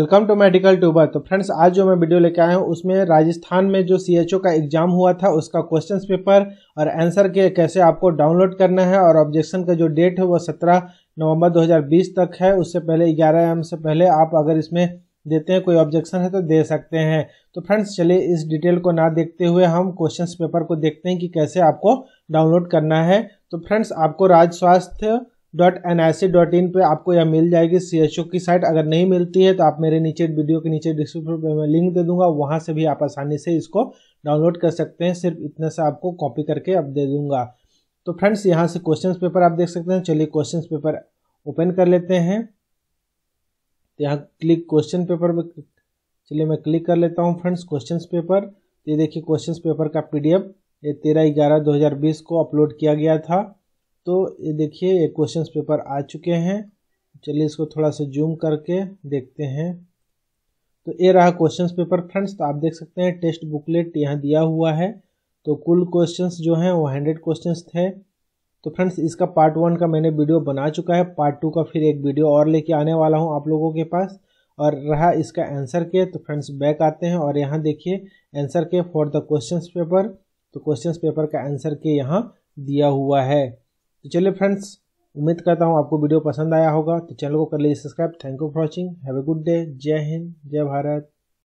welcome to medical tuber तो friends आज जो मैं वीडियो लेके आया हूँ उसमें राजस्थान में जो सी का एग्जाम हुआ था उसका क्वेश्चन पेपर और आंसर के कैसे आपको डाउनलोड करना है और ऑब्जेक्शन का जो डेट है वो 17 नवंबर 2020 तक है उससे पहले 11 एम से पहले आप अगर इसमें देते हैं कोई ऑब्जेक्शन है तो दे सकते हैं तो फ्रेंड्स चलिए इस डिटेल को ना देखते हुए हम क्वेश्चन पेपर को देखते हैं कि कैसे आपको डाउनलोड करना है तो फ्रेंड्स आपको Raj Swasthya dot N I C dot in पर आपको यह मिल जाएगी सी एच ओ की साइट अगर नहीं मिलती है तो आप मेरे नीचे वीडियो के नीचे डिस्क्रिप्शन पर मैं लिंक दे दूंगा वहाँ से भी आप आसानी से इसको डाउनलोड कर सकते हैं सिर्फ इतने से आपको कॉपी करके अब दे दूंगा तो फ्रेंड्स यहाँ से क्वेश्चन पेपर आप देख सकते हैं चलिए क्वेश्चन पेपर ओपन कर लेते हैं तो यहाँ क्लिक क्वेश्चन पेपर में चलिए मैं क्लिक कर लेता हूँ फ्रेंड्स क्वेश्चन पेपर ये देखिए क्वेश्चन पेपर का पी ये तेरह ग्यारह दो को अपलोड किया गया था तो ये देखिए ये क्वेश्चन पेपर आ चुके हैं चलिए इसको थोड़ा सा जूम करके देखते हैं तो ये रहा क्वेश्चन पेपर फ्रेंड्स तो आप देख सकते हैं टेस्ट बुकलेट यहाँ दिया हुआ है तो कुल क्वेश्चंस जो हैं वो हंड्रेड क्वेश्चंस थे तो फ्रेंड्स इसका पार्ट वन का मैंने वीडियो बना चुका है पार्ट टू का फिर एक वीडियो और लेके आने वाला हूँ आप लोगों के पास और रहा इसका आंसर के तो फ्रेंड्स बैक आते हैं और यहाँ देखिए answer key for the question paper तो क्वेश्चन पेपर का आंसर के यहाँ दिया हुआ है तो चलिए फ्रेंड्स उम्मीद करता हूँ आपको वीडियो पसंद आया होगा तो चैनल को कर लीजिए subscribe thank you for watching have a good day जय हिंद जय भारत